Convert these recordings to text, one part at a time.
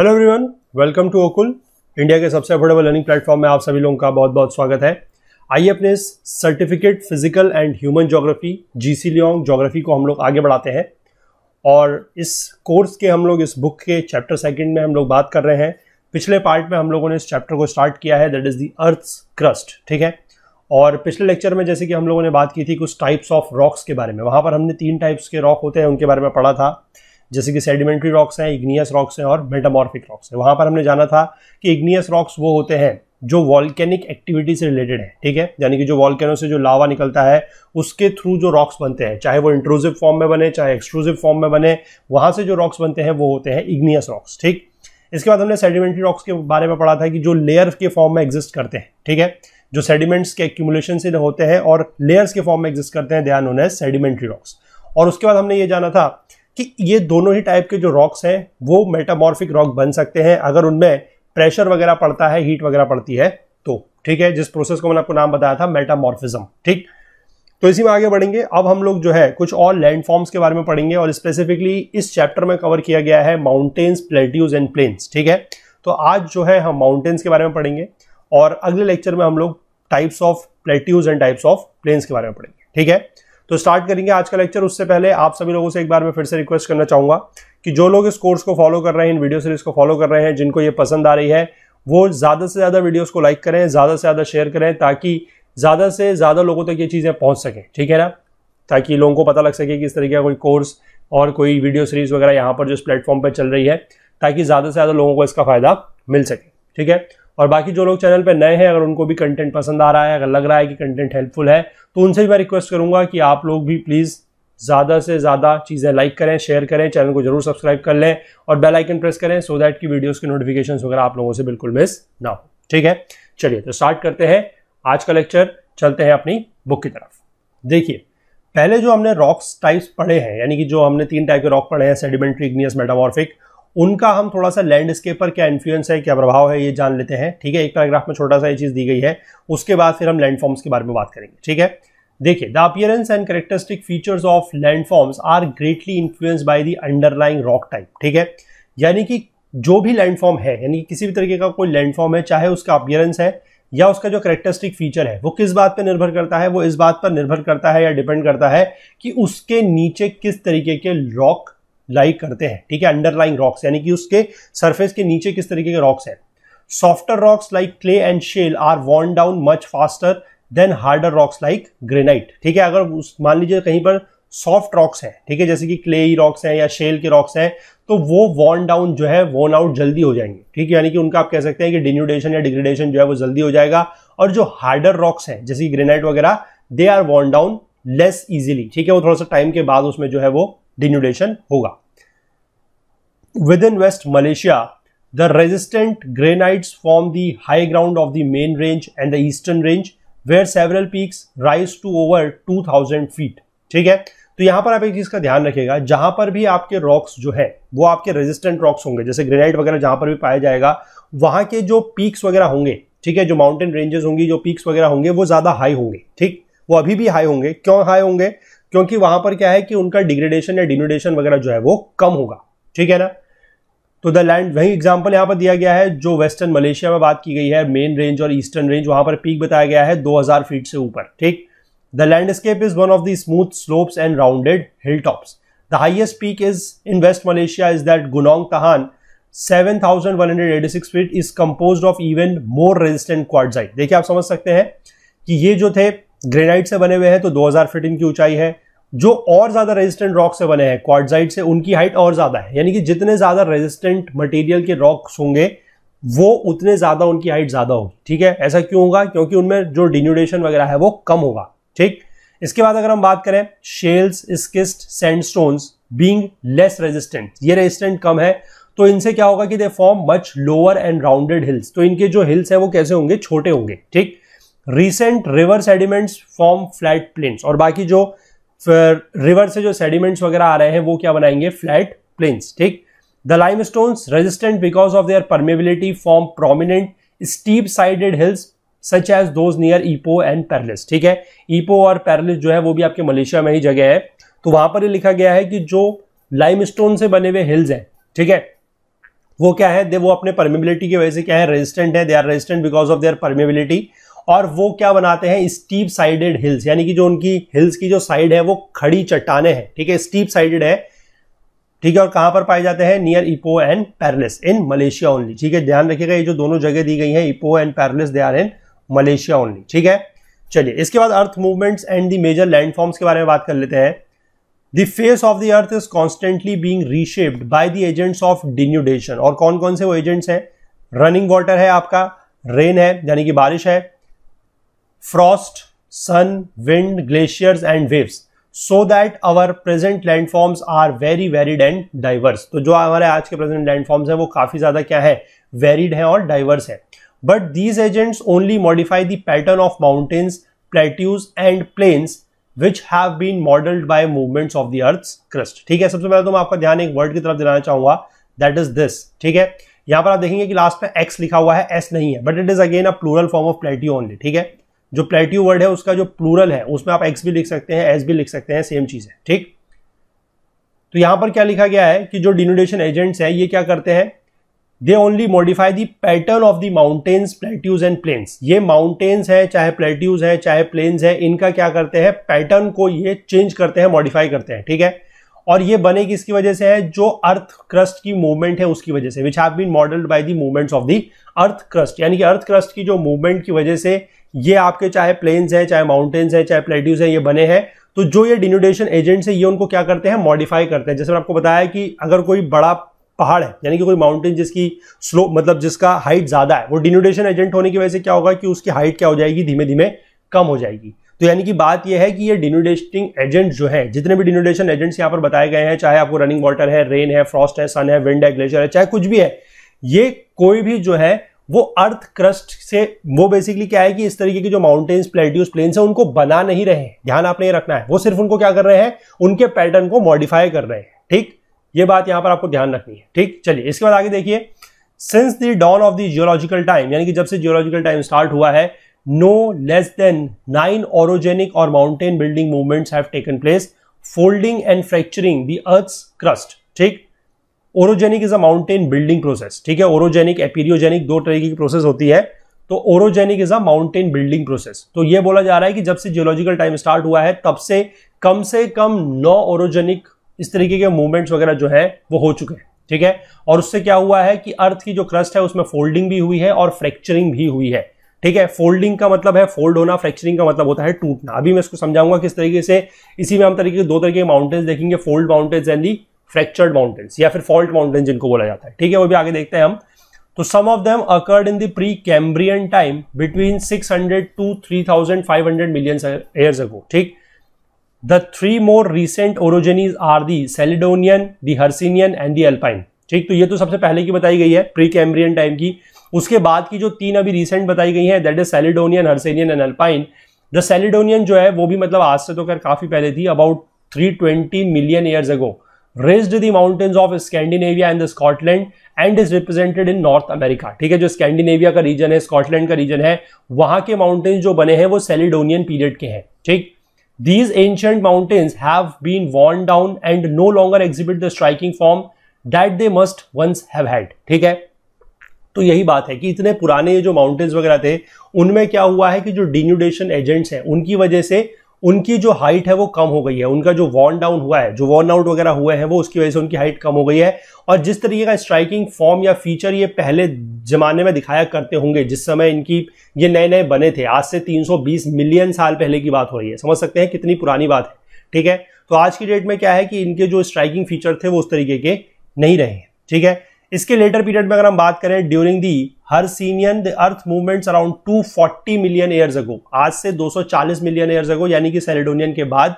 Hello everyone welcome to ओकुल India के सबसे अफोर्डेबल लर्निंग प्लेटफॉर्म में आप सभी लोगों का बहुत बहुत स्वागत है आइए अपने certificate physical and human geography G C Leong geography को हम लोग आगे बढ़ाते हैं और इस कोर्स के हम लोग इस बुक के चैप्टर सेकंड में हम लोग बात कर रहे हैं पिछले पार्ट में हम लोगों ने इस चैप्टर को स्टार्ट किया है that is the earth crust ठीक है और पिछले लेक्चर में जैसे कि हम लोगों ने बात की थी कुछ टाइप्स ऑफ रॉक्स के बारे में वहाँ पर हमने तीन टाइप्स के रॉक होते हैं उनके बारे में पढ़ा था जैसे कि सेडिमेंट्री रॉक्स हैं इग्नियस रॉक्स हैं और मेटामॉर्फिक रॉक्स हैं वहाँ पर हमने जाना था कि इग्नियस रॉक्स वो होते हैं जो वॉल्केनिक एक्टिविटी से रिलेटेड है ठीक है यानी कि जो वॉल्केनो से जो लावा निकलता है उसके थ्रू जो रॉक्स बनते हैं चाहे वो इंट्रूजिव फॉर्म में बने चाहे एक्सक्लूसिव फॉर्म में बने वहाँ से जो रॉक्स बनते हैं वो होते हैं इग्नियस रॉक्स ठीक इसके बाद हमने सेडिमेंट्री रॉक्स के बारे में पढ़ा था कि जो लेयर के फॉर्म में एग्जिस्ट करते हैं ठीक है जो सेडिमेंट्स के एक्यूमुलेशन से होते हैं और लेयर्स के फॉर्म में एग्जिस्ट करते हैं ध्यान उन्हें सेडिमेंट्री रॉक्स और उसके बाद हमने ये जाना था कि ये दोनों ही टाइप के जो रॉक्स हैं वो मेटामॉर्फिक रॉक बन सकते हैं अगर उनमें प्रेशर वगैरह पड़ता है हीट वगैरह पड़ती है तो ठीक है जिस प्रोसेस को मैंने आपको नाम बताया था मेटामॉर्फिज्म ठीक तो इसी में आगे बढ़ेंगे अब हम लोग जो है कुछ और लैंडफॉर्म्स के बारे में पढ़ेंगे और स्पेसिफिकली इस चैप्टर में कवर किया गया है माउंटेन्स प्लेट्यूज एंड प्लेन्स ठीक है तो आज जो है हम माउंटेन्स के बारे में पढ़ेंगे और अगले लेक्चर में हम लोग types of plateaus and types of plains के बारे में पढ़ेंगे ठीक है तो स्टार्ट करेंगे आज का लेक्चर उससे पहले आप सभी लोगों से एक बार मैं फिर से रिक्वेस्ट करना चाहूँगा कि जो लोग इस कोर्स को फॉलो कर रहे हैं इन वीडियो सीरीज को फॉलो कर रहे हैं जिनको ये पसंद आ रही है वो ज़्यादा से ज़्यादा वीडियोज़ को लाइक करें ज़्यादा से ज़्यादा शेयर करें ताकि ज़्यादा से ज़्यादा लोगों तक ये चीज़ें पहुँच सकें ठीक है ना ताकि लोगों को पता लग सके कि इस तरीके का कोई कोर्स और कोई वीडियो सीरीज़ वगैरह यहाँ पर जो इस प्लेटफॉर्म पर चल रही है ताकि ज़्यादा से ज़्यादा लोगों को इसका फ़ायदा मिल सके ठीक है और बाकी जो लोग चैनल पर नए हैं अगर उनको भी कंटेंट पसंद आ रहा है अगर लग रहा है कि कंटेंट हेल्पफुल है तो उनसे भी मैं रिक्वेस्ट करूँगा कि आप लोग भी प्लीज़ ज़्यादा से ज़्यादा चीज़ें लाइक करें शेयर करें चैनल को जरूर सब्सक्राइब कर लें और बेल आइकन प्रेस करें सो दैट की वीडियोस की नोटिफिकेशन वगैरह आप लोगों से बिल्कुल मिस ना हो ठीक है चलिए तो स्टार्ट करते हैं आज का लेक्चर चलते हैं अपनी बुक की तरफ देखिए पहले जो हमने रॉक्स टाइप्स पढ़े हैं यानी कि जो हमने तीन टाइप के रॉक पढ़े हैं सेडिमेंट्री इग्नियस मेटामॉर्फिक उनका हम थोड़ा सा लैंडस्केप पर क्या इन्फ्लुएंस है क्या प्रभाव है ये जान लेते हैं ठीक है एक पैराग्राफ में छोटा सा ये चीज़ दी गई है उसके बाद फिर हम लैंडफॉर्म्स के बारे में बात करेंगे ठीक है देखिए the appearance and characteristic features of landforms are greatly influence by the underlying rock type ठीक है यानी कि जो भी लैंडफॉर्म है यानी किसी भी तरीके का कोई लैंडफॉर्म है चाहे उसका अपियरेंस है या उसका जो करेक्टरिस्टिक फीचर है वो किस बात पर निर्भर करता है वो इस बात पर निर्भर करता है या डिपेंड करता है कि उसके नीचे किस तरीके के रॉक लाइक करते हैं ठीक है अंडरलाइंग रॉक्स यानी कि उसके सरफेस के नीचे किस तरीके के रॉक्स हैं softer rocks like clay and shale are worn down much faster than harder rocks like granite ठीक है अगर मान लीजिए कहीं पर सॉफ्ट रॉक्स हैं ठीक है जैसे कि क्ले रॉक्स हैं या शेल के रॉक्स हैं तो वो वॉर्न डाउन जो है वॉर्न आउट जल्दी हो जाएंगे ठीक है यानी कि उनका आप कह सकते हैं कि डिन्यूडेशन या डिग्रेडेशन जो है वो जल्दी हो जाएगा और जो हार्डर रॉक्स हैं जैसे कि ग्रेनाइट वगैरह they are worn down less easily ठीक है वो थोड़ा सा टाइम के बाद उसमें जो है वो डिन्यूडेशन होगा within West Malaysia resistant resistant form form high ground of the main range and the eastern range where several peaks rise to over two thousand feet ठीक है तो यहां पर आप एक चीज का ध्यान रखिएगा जहां पर भी आपके रॉक्स जो है वो आपके रेजिस्टेंट रॉक्स होंगे जैसे ग्रेनाइट वगैरह जहां पर भी पाया जाएगा वहां के जो पीक्स वगैरह होंगे ठीक है जो माउंटेन रेंजेस होंगी जो पीक्स वगैरह होंगे वो ज्यादा हाई होंगे ठीक वो अभी भी हाई होंगे क्यों हाई होंगे क्योंकि वहां पर क्या है कि उनका डिग्रेडेशन या डिनोडेशन वगैरह जो है वो कम होगा ठीक है ना तो द लैंड वही एग्जाम्पल यहाँ पर दिया गया है जो वेस्टर्न मलेशिया में बात की गई है मेन रेंज और ईस्टर्न रेंज वहां पर पीक बताया गया है 2000 फीट से ऊपर ठीक the landscape is one of the smooth slopes and rounded hill tops the highest peak is in West Malaysia is that Gunong Tahan 7186 feet is compose of even more resistant quartzite देखिए आप समझ सकते हैं कि ये जो थे granite से बने हुए हैं तो 2000 फीट इनकी ऊंचाई है जो और ज्यादा रेजिस्टेंट रॉक से बने हैं क्वार्टजाइट से उनकी हाइट और ज्यादा है यानी कि जितने ज्यादा रेजिस्टेंट मटेरियल के रॉक्स होंगे वो उतने ज्यादा उनकी हाइट ज्यादा होगी ठीक है ऐसा क्यों होगा क्योंकि उनमें जो डिन्यूडेशन वगैरह है वो कम होगा ठीक इसके बाद अगर हम बात करें shales schist sandstones being less resistant ये रेजिस्टेंट कम है तो इनसे क्या होगा कि they form much lower and rounded hills तो इनके जो हिल्स है वो कैसे होंगे छोटे होंगे ठीक recent river sediments form flat plains और बाकी जो रिवर से जो सेडिमेंट्स वगैरह आ रहे हैं वो क्या बनाएंगे फ्लैट प्लेन्स ठीक the limestones resistant because of their permeability form prominent steep sided hills such as those near Ipoh and Perlis ठीक है ईपो और पैरलिस जो है वो भी आपके मलेशिया में ही जगह है तो वहां पर लिखा गया है कि जो लाइम स्टोन से बने हुए हिल्स हैं ठीक है वो क्या है दे वो अपने परमेबिलिटी की वजह से क्या है रेजिस्टेंट है they are resistant because of their permeability और वो क्या बनाते हैं स्टीप साइडेड हिल्स यानी कि जो उनकी हिल्स की जो साइड है वो खड़ी चट्टाने हैं ठीक है स्टीप साइडेड है ठीक है और कहां पर पाए जाते हैं near Ipoh and Perlis in Malaysia only ठीक है ध्यान रखिएगा ये जो दोनों जगह दी गई है Ipoh and Perlis they are in Malaysia only ठीक है चलिए इसके बाद earth movements and the major landforms के बारे में बात कर लेते हैं the face of the earth is constantly being reshaped by the agents of denudation और कौन कौन से वो एजेंट्स हैं रनिंग वाटर है आपका रेन है यानी कि बारिश है frost, sun, wind, glaciers and waves. So that our present landforms are very varied and diverse तो जो हमारे आज के प्रेजेंट लैंडफॉर्म्स हैं वो काफ़ी ज़्यादा क्या है वेरिड है और डाइवर्स है but these agents only modify the pattern of mountains plateaus and plains which have been modelled by movements of the earth crust ठीक है सबसे पहले तो मैं आपका ध्यान एक वर्ड की तरफ दिलाना चाहूंगा दैट इज दिस ठीक है यहां पर आप देखेंगे कि लास्ट में एक्स लिखा हुआ है एस नहीं है but it is again a plural form of plateau only ठीक है जो प्लेटिव वर्ड है उसका जो प्लूरल है उसमें आप एक्स भी लिख सकते हैं एस भी लिख सकते हैं सेम चीज़ है ठीक तो यहां पर क्या लिखा गया है कि जो डिनोडेशन एजेंट्स हैं ये क्या करते हैं they only modify the pattern of the mountains plateaus and plains ये माउंटेन्स है चाहे प्लेट्यूज है चाहे प्लेन्स है इनका क्या करते हैं पैटर्न को ये चेंज करते हैं मॉडिफाई करते हैं ठीक है और ये बने किसकी वजह से है जो अर्थ क्रस्ट की मूवमेंट है उसकी वजह से which have been modelled by the movements of the earth crust यानी कि अर्थ क्रस्ट की जो मूवमेंट की वजह से ये आपके चाहे प्लेन्स हैं चाहे माउंटेन्स हैं चाहे प्लेट्यूज हैं ये बने हैं तो जो ये डिनोडेशन एजेंट्स हैं ये उनको क्या करते हैं मॉडिफाई करते हैं जैसे मैंने आपको बताया कि अगर कोई बड़ा पहाड़ है यानी कि कोई माउंटेन जिसकी स्लोप मतलब जिसका हाइट ज़्यादा है वो डिनोडेशन एजेंट होने की वजह से क्या होगा कि उसकी हाइट क्या हो जाएगी धीमे धीमे कम हो जाएगी तो यानी कि बात यह है कि ये डिनोडेटिंग एजेंट जो है जितने भी डिनोडेशन एजेंट्स यहाँ पर बताए गए हैं चाहे आपको रनिंग वाटर है रेन है फ्रॉस्ट है सन है विंड है ग्लेशियर है चाहे कुछ भी है ये कोई भी जो है वो अर्थ क्रस्ट से वो बेसिकली क्या है कि इस तरीके के जो माउंटेन्स प्लेट्यूज प्लेन्स है उनको बना नहीं रहे ध्यान आपने ये रखना है वो सिर्फ उनको क्या कर रहे हैं उनके पैटर्न को मॉडिफाई कर रहे हैं ठीक ये बात यहां पर आपको ध्यान रखनी है ठीक चलिए इसके बाद आगे देखिए since the dawn of the geological time यानी कि जब से जियोलॉजिकल टाइम स्टार्ट हुआ है no less than nine orogenic और mountain building movements have taken place folding and fracturing the earth crust ठीक orogenic is a mountain building process ठीक है ओरोजेनिक एपीरियोजेनिक दो तरीके की प्रोसेस होती है तो orogenic is a mountain building process तो ये बोला जा रहा है कि जब से जियोलॉजिकल टाइम स्टार्ट हुआ है तब से कम से कम नौ ओरोजेनिक इस तरीके के मूवमेंट्स वगैरह जो है वो हो चुके हैं ठीक है और उससे क्या हुआ है कि अर्थ की जो क्रस्ट है उसमें फोल्डिंग भी हुई है और फ्रैक्चरिंग भी हुई है ठीक है फोल्डिंग का मतलब है फोल्ड होना फ्रैक्चरिंग का मतलब होता है टूटना अभी मैं इसको समझाऊंगा किस तरीके से इसी में हम तरीके दो तरीके के माउंटेन्स देखेंगे fold mountains and the fractured mountains या फिर फॉल्ट माउंटेन जिनको बोला जाता है ठीक है वो भी आगे देखते हैं हम तो some of them occurred in the Precambrian time between 600 to 3500 million years ago ठीक the three more recent orogenies are the Caledonian the Hercynian and the Alpine ठीक तो ये तो सबसे पहले की बताई गई है प्री कैम्ब्रियन टाइम की उसके बाद की जो तीन अभी रिसेंट बताई गई है that is Caledonian Hercynian and Alpine the Caledonian जो है वो भी मतलब आज से तो खैर काफी पहले थी about twenty million years ago raised the mountains of Scandinavia and the Scotland and is represented in North America ठीक है जो स्कैंडिनेविया का रीजन है स्कॉटलैंड का रीजन है वहां के माउंटेन्स जो बने हैं वो सेलिडोनियन पीरियड के हैं ठीक these ancient mountains have been worn down and no longer exhibit the striking form that they must once have had ठीक है तो यही बात है कि इतने पुराने जो माउंटेन्स वगैरह थे उनमें क्या हुआ है कि जो डिन्यूडेशन एजेंट्स हैं उनकी वजह से उनकी जो हाइट है वो कम हो गई है उनका जो वॉर्न डाउन हुआ है जो वॉर्न आउट वगैरह हुए हैं वो उसकी वजह से उनकी हाइट कम हो गई है और जिस तरीके का स्ट्राइकिंग फॉर्म या फीचर ये पहले जमाने में दिखाया करते होंगे जिस समय इनकी ये नए नए बने थे आज से 320 मिलियन साल पहले की बात हो रही है समझ सकते हैं कितनी पुरानी बात है ठीक है तो आज की डेट में क्या है कि इनके जो स्ट्राइकिंग फीचर थे वो उस तरीके के नहीं रहे हैं ठीक है इसके लेटर पीरियड में अगर हम बात करें during the Hercynian the earth movements around 240 million years ago आज से 240 मिलियन ईयर्स अगो यानी कि सेलेडोनियन के बाद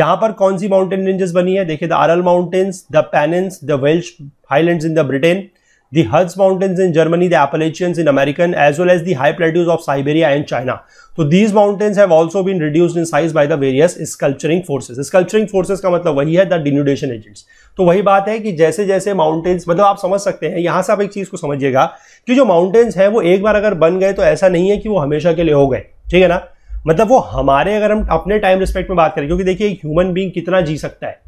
यहां पर कौन सी माउंटेन रेंजेस बनी है देखिए the Ural mountains the Pennines the Welsh highland in the Britain the Hutz Mountains in Germany, the Appalachians in American, as well as the high plateaus of Siberia and China. So these mountains have also been reduced in size by the various sculpturing forces. Sculpturing forces का मतलब वही है the डिन्यूडेशन agents तो वही बात है कि जैसे जैसे माउंटेन्स मतलब आप समझ सकते हैं यहाँ से आप एक चीज़ को समझिएगा कि जो माउंटेन्स हैं वो एक बार अगर बन गए तो ऐसा नहीं है कि वो हमेशा के लिए हो गए ठीक है ना मतलब वो हमारे अगर हम अपने टाइम रिस्पेक्ट में बात करें क्योंकि देखिए एक ह्यूमन बींग कितना जी सकता है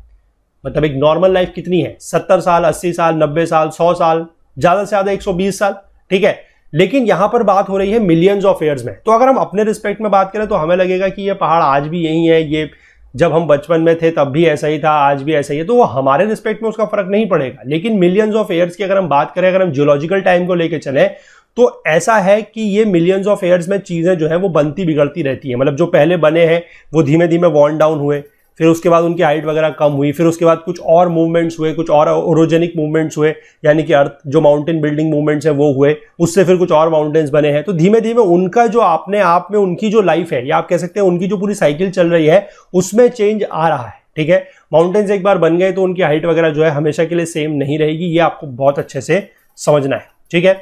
मतलब एक नॉर्मल लाइफ कितनी है सत्तर साल अस्सी साल नब्बे साल सौ साल ज्यादा से ज्यादा 120 साल ठीक है लेकिन यहां पर बात हो रही है मिलियंस ऑफ ईयर्स में तो अगर हम अपने रिस्पेक्ट में बात करें तो हमें लगेगा कि ये पहाड़ आज भी यही है ये जब हम बचपन में थे तब भी ऐसा ही था आज भी ऐसा ही है तो वो हमारे रिस्पेक्ट में उसका फर्क नहीं पड़ेगा लेकिन मिलियंस ऑफ ईयर्स की अगर हम बात करें अगर हम जियोलॉजिकल टाइम को लेकर चले तो ऐसा है कि ये मिलियंस ऑफ ईयर्स में चीज़ें जो है वो बनती बिगड़ती रहती है मतलब जो पहले बने हैं वो धीमे धीमे वॉर्न डाउन हुए फिर उसके बाद उनकी हाइट वगैरह कम हुई फिर उसके बाद कुछ और मूवमेंट्स हुए कुछ और ओरोजेनिक मूवमेंट्स हुए यानी कि अर्थ जो माउंटेन बिल्डिंग मूवमेंट्स है वो हुए उससे फिर कुछ और माउंटेन्स बने हैं तो धीमे धीमे उनका जो अपने आप में उनकी जो लाइफ है या आप कह सकते हैं उनकी जो पूरी साइकिल चल रही है उसमें चेंज आ रहा है ठीक है माउंटेन्स एक बार बन गए तो उनकी हाइट वगैरह जो है हमेशा के लिए सेम नहीं रहेगी ये आपको बहुत अच्छे से समझना है ठीक है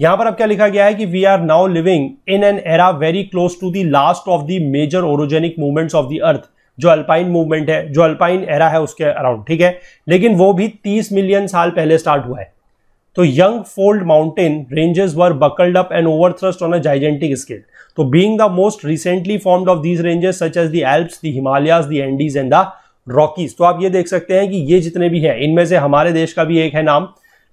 यहां पर अब क्या लिखा गया है कि we are now living in an era very close to the last of the major orogenic movements of the earth जो अल्पाइन मूवमेंट है जो अल्पाइन एरा है उसके अराउंड ठीक है लेकिन वो भी 30 मिलियन साल पहले स्टार्ट हुआ है तो young fold mountain ranges were buckled up and thrust on a gigantic scale so being the most recently form of these ranges such as the Alp the Himalayas the Andes and the Rockies तो आप ये देख सकते हैं कि ये जितने भी हैं इनमें से हमारे देश का भी एक है नाम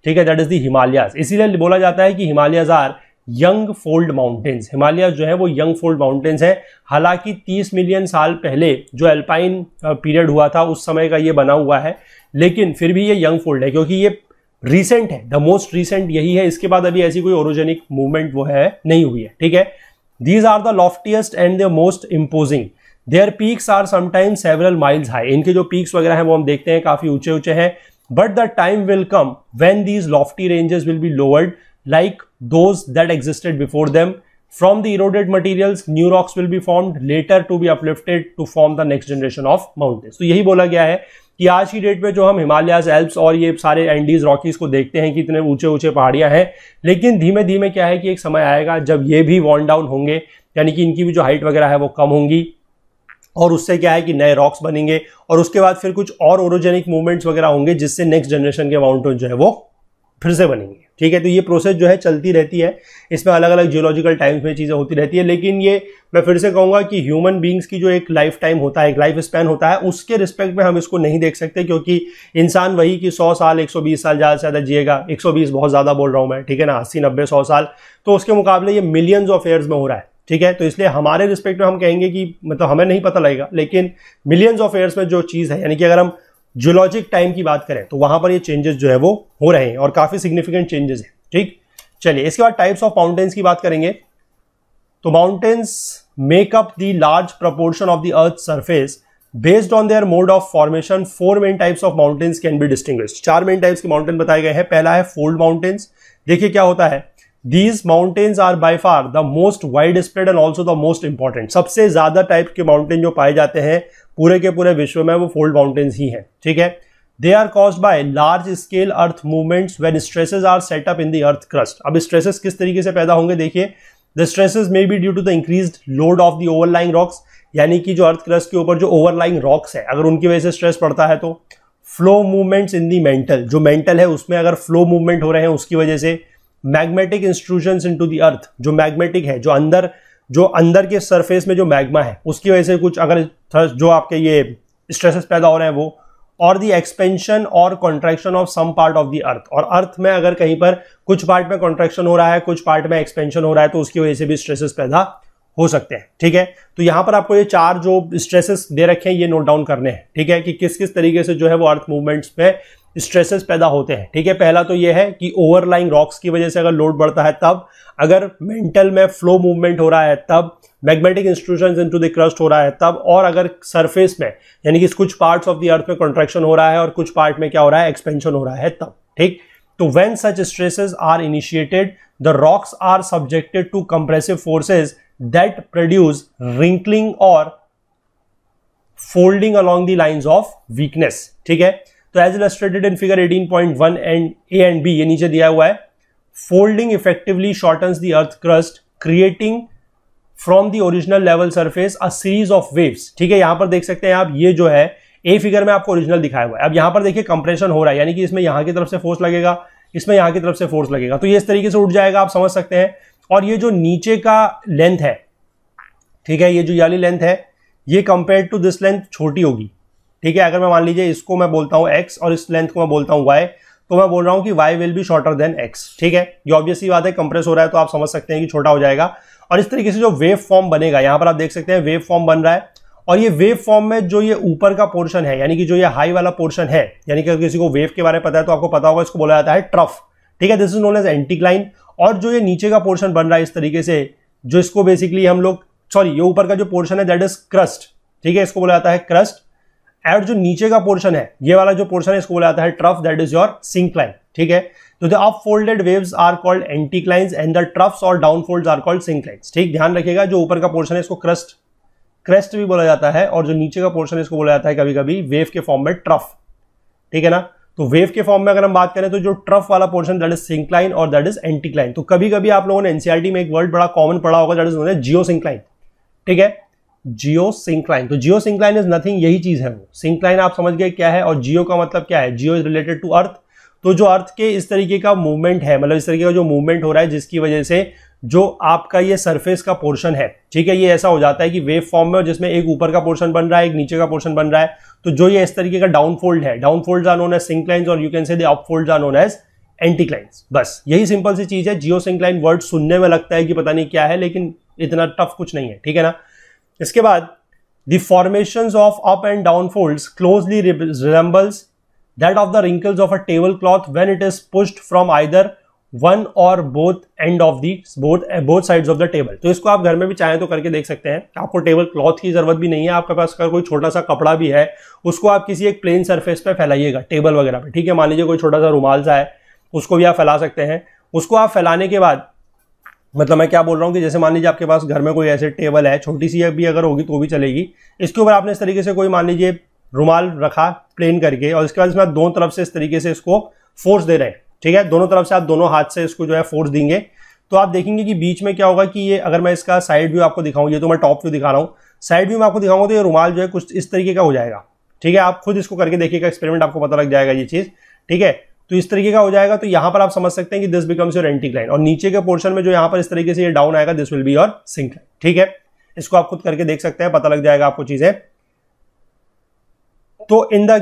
ठीक है दैट इज द हिमालयाज इसीलिए बोला जाता है कि Himalayas are young fold mountains Himalaya जो है वो यंग फोल्ड माउंटेन्स है हालांकि 30 मिलियन साल पहले जो एल्पाइन पीरियड हुआ था उस समय का ये बना हुआ है लेकिन फिर भी ये यंग फोल्ड है क्योंकि ये रिसेंट है द मोस्ट रिसेंट यही है इसके बाद अभी ऐसी कोई ओरोजेनिक मूवमेंट वो है नहीं हुई है ठीक है these are the loftiest and the most imposing their peaks are sometimes several miles high इनके जो पीक्स वगैरह हैं वो हम देखते हैं काफी ऊंचे ऊंचे हैं but the time will come when these lofty ranges will be lowered like those that existed before them. From the eroded materials, new rocks will be formed later to be uplifted to form the next generation of mountains. तो यही बोला गया है कि आज की date में जो हम हिमालयाज एल्प्स और ये सारे एंडीज रॉकीज को देखते हैं कि इतने ऊंचे ऊंचे पहाड़ियां हैं लेकिन धीमे धीमे क्या है कि एक समय आएगा जब ये भी वॉन डाउन होंगे यानी कि इनकी भी जो हाइट वगैरह है वो कम होंगी और उससे क्या है कि नए रॉक्स बनेंगे और उसके बाद फिर कुछ और ओरोजेनिक मूवमेंट्स वगैरह होंगे जिससे नेक्स्ट जनरेशन के माउंटेन जो है वो फिर से बनेंगे ठीक है तो ये प्रोसेस जो है चलती रहती है इसमें अलग अलग जियोलॉजिकल टाइम्स में चीज़ें होती रहती है लेकिन ये मैं फिर से कहूँगा कि ह्यूमन बींग्स की जो एक लाइफ टाइम होता है एक लाइफ स्पैन होता है उसके रिस्पेक्ट में हम इसको नहीं देख सकते क्योंकि इंसान वही कि 100 साल 120 साल ज़्यादा से ज़्यादा जिएगा 120 बहुत ज़्यादा बोल रहा हूँ मैं ठीक है ना अस्सी नब्बे सौ साल तो उसके मुकाबले ये मिलियंस ऑफ ईयर्स में हो रहा है ठीक है तो इसलिए हमारे रिस्पेक्ट में हम कहेंगे कि मतलब हमें नहीं पता लगेगा लेकिन मिलियंस ऑफ ईयर्स में जो चीज़ है यानी कि अगर हम जियोलॉजिक टाइम की बात करें तो वहां पर ये चेंजेस जो है वो हो रहे हैं और काफी सिग्निफिकेंट चेंजेस हैं ठीक चलिए इसके बाद टाइप्स ऑफ माउंटेन्स की बात करेंगे तो mountains make up the large proportion of the earth surface based on their mode of formation four main types of mountains can be डिस्टिंग चार मेन टाइप्स के माउंटेन बताए गए हैं पहला है फोल्ड माउंटेन्स देखिए क्या होता है these mountains are by far the most wide spread and also the most important सबसे ज़्यादा टाइप के माउंटेन जो पाए जाते हैं पूरे के पूरे विश्व में वो फोल्ड माउंटेन्स ही हैं ठीक है they are caused by large scale earth movements when stresses are set up in the earth crust अब स्ट्रेसेस किस तरीके से पैदा होंगे देखिए the stresses may be due to the increase load of the overlying rocks यानी कि जो अर्थ क्रस्ट के ऊपर जो ओवरलाइंग रॉक्स है अगर उनकी वजह से स्ट्रेस पड़ता है तो flow movements in the mantle जो मेंटल है उसमें अगर फ्लो मूवमेंट हो रहे हैं उसकी वजह से मैग्नेटिक इंस्ट्रूशन इन टू दर्थ जो मैग्नेटिक है जो अंदर जो अंदर के सरफेस में जो मैग्मा है उसकी वजह से कुछ अगर जो आपके ये स्ट्रेसेस पैदा हो रहे हैं वो और दी एक्सपेंशन और contraction of some part of the earth और अर्थ में अगर कहीं पर कुछ पार्ट में कॉन्ट्रैक्शन हो रहा है कुछ पार्ट में एक्सपेंशन हो रहा है तो उसकी वजह से भी स्ट्रेसेस पैदा हो सकते हैं ठीक है तो यहां पर आपको ये चार जो स्ट्रेसेस दे रखे हैं ये नोट डाउन करने हैं ठीक है कि किस किस तरीके से जो है वो अर्थ मूवमेंट्स पे स्ट्रेसेस पैदा होते हैं ठीक है पहला तो ये है कि ओवरलाइंग रॉक्स की वजह से अगर लोड बढ़ता है तब अगर मेंटल में फ्लो मूवमेंट हो रहा है तब magnetic intrusion into the crust हो रहा है तब और अगर सरफेस में यानी कि कुछ पार्ट्स ऑफ द अर्थ में कॉन्ट्रेक्शन हो रहा है और कुछ पार्ट में क्या हो रहा है एक्सपेंशन हो रहा है तब ठीक तो when such stresses are initiated the rocks are subjected to compressive forces that produce wrinkling और folding along the line of weakness ठीक है तो as illustrated in figure 18.1 and A and B ये नीचे दिया हुआ है folding effectively shortens the earth crust creating from the original level surface a series of waves ठीक है यहां पर देख सकते हैं आप ये जो है ए फिगर में आपको ओरिजिनल दिखाया हुआ है अब यहां पर देखिए कंप्रेशन हो रहा है यानी कि इसमें यहां की तरफ से फोर्स लगेगा इसमें यहां की तरफ से फोर्स लगेगा तो ये इस तरीके से उठ जाएगा आप समझ सकते हैं और ये जो नीचे का लेंथ है ठीक है ये जो याली लेंथ है ये कंपेयर टू दिस लेंथ छोटी होगी ठीक है अगर मैं मान लीजिए इसको मैं बोलता हूँ एक्स और इस लेंथ को मैं बोलता हूँ वाई तो मैं बोल रहा हूँ कि Y will be shorter than X ठीक है ये ऑब्वियसली बात है कंप्रेस हो रहा है तो आप समझ सकते हैं कि छोटा हो जाएगा और इस तरीके से जो वेव फॉर्म बनेगा यहाँ पर आप देख सकते हैं वेव फॉर्म बन रहा है और ये वेव फॉर्म में जो ये ऊपर का पोर्शन है यानी कि जो ये हाई वाला पोर्शन है यानी कि अगर किसी को वेव के बारे में पता है तो आपको पता होगा इसको बोला जाता है ट्रफ ठीक है this is known as anticline और जो ये नीचे का पोर्शन बन रहा है इस तरीके से जो इसको बेसिकली हम लोग सॉरी ये ऊपर का जो पोर्शन है दैट इज क्रस्ट ठीक है इसको बोला जाता है क्रस्ट एंड जो नीचे का पोर्शन है ये वाला जो पोर्शन है इसको बोला जाता है trough that is your syncline ठीक है तो the up folded waves are called anticlines and the troughs और down fold are called synclines ठीक ध्यान रखिएगा जो ऊपर का पोर्शन है इसको क्रस्ट क्रेस्ट भी बोला जाता है और जो नीचे का पोर्शन है इसको बोला जाता है कभी कभी वेव के फॉर्म में ट्रफ ठीक है ना तो वेव के फॉर्म में अगर हम बात करें तो जो ट्रफ वाला पोर्शन दैट इज सिंक्लाइन और दैट इज एंटीक्लाइन तो कभी कभी आप लोगों ने एनसीआरटी e में एक वर्ड बड़ा कॉमन पड़ा होगा दैट इज जियो सिंक्लाइन ठीक है जियो सिंक्लाइन तो जियो सिंक्लाइन इज नथिंग यही चीज है वो सिंक्लाइन आप समझ गए क्या है और जियो का मतलब क्या है geo is related to earth तो जो अर्थ के इस तरीके का मूवमेंट है मतलब इस तरीके का जो मूवमेंट हो रहा है जिसकी वजह से जो आपका ये सरफेस का पोर्शन है ठीक है ये ऐसा हो जाता है कि वेव फॉर्म में जिसमें एक ऊपर का पोर्शन बन रहा है एक नीचे का पोर्शन बन रहा है तो जो ये इस तरीके का डाउनफोल्ड है down fold are known as और you can say up fold are known as anticlines बस यही सिंपल सी चीज है जियो सिंक्लाइन वर्ड सुनने में लगता है कि पता नहीं क्या है लेकिन इतना टफ कुछ नहीं है ठीक है ना इसके बाद the formation of up and down fold closely resembles that of the wrinkles of a table cloth when it is pushed from either one और both end of the both both side of the table तो इसको आप घर में भी चाहें तो करके देख सकते हैं आपको टेबल क्लॉथ की जरूरत भी नहीं है आपके पास अगर कोई छोटा सा कपड़ा भी है उसको आप किसी एक प्लेन सरफेस पे फैलाइएगा टेबल वगैरह पे ठीक है मान लीजिए कोई छोटा सा रुमाल सा है उसको भी आप फैला सकते हैं उसको आप फैलाने के बाद मतलब मैं क्या बोल रहा हूँ कि जैसे मान लीजिए आपके पास घर में कोई ऐसे टेबल है छोटी सी भी अगर होगी तो भी चलेगी इसके ऊपर आपने इस तरीके से कोई मान लीजिए रुमाल रखा प्लेन करके और इसके बाद इसमें दोनों तरफ से इस तरीके से इसको फोर्स दे रहे हैं ठीक है दोनों तरफ से आप दोनों हाथ से इसको जो है फोर्स देंगे तो आप देखेंगे कि बीच में क्या होगा कि ये अगर मैं इसका साइड व्यू आपको दिखाऊं ये तो मैं टॉप व्यू दिखा रहा हूँ साइड व्यू में आपको दिखाऊंगा तो ये रुमाल जो है कुछ इस तरीके का हो जाएगा ठीक है आप खुद इसको करके देखिएगा एक्सपेरिमेंट आपको पता लग जाएगा ये चीज़ ठीक है तो इस तरीके का हो जाएगा तो यहां पर आप समझ सकते हैं कि this becomes your anti line और नीचे के पोर्शन में जो यहाँ पर इस तरीके से ये डाउन आएगा this will be your sync ठीक है इसको आप खुद करके देख सकते हैं पता लग जाएगा आपको चीज़ें तो in the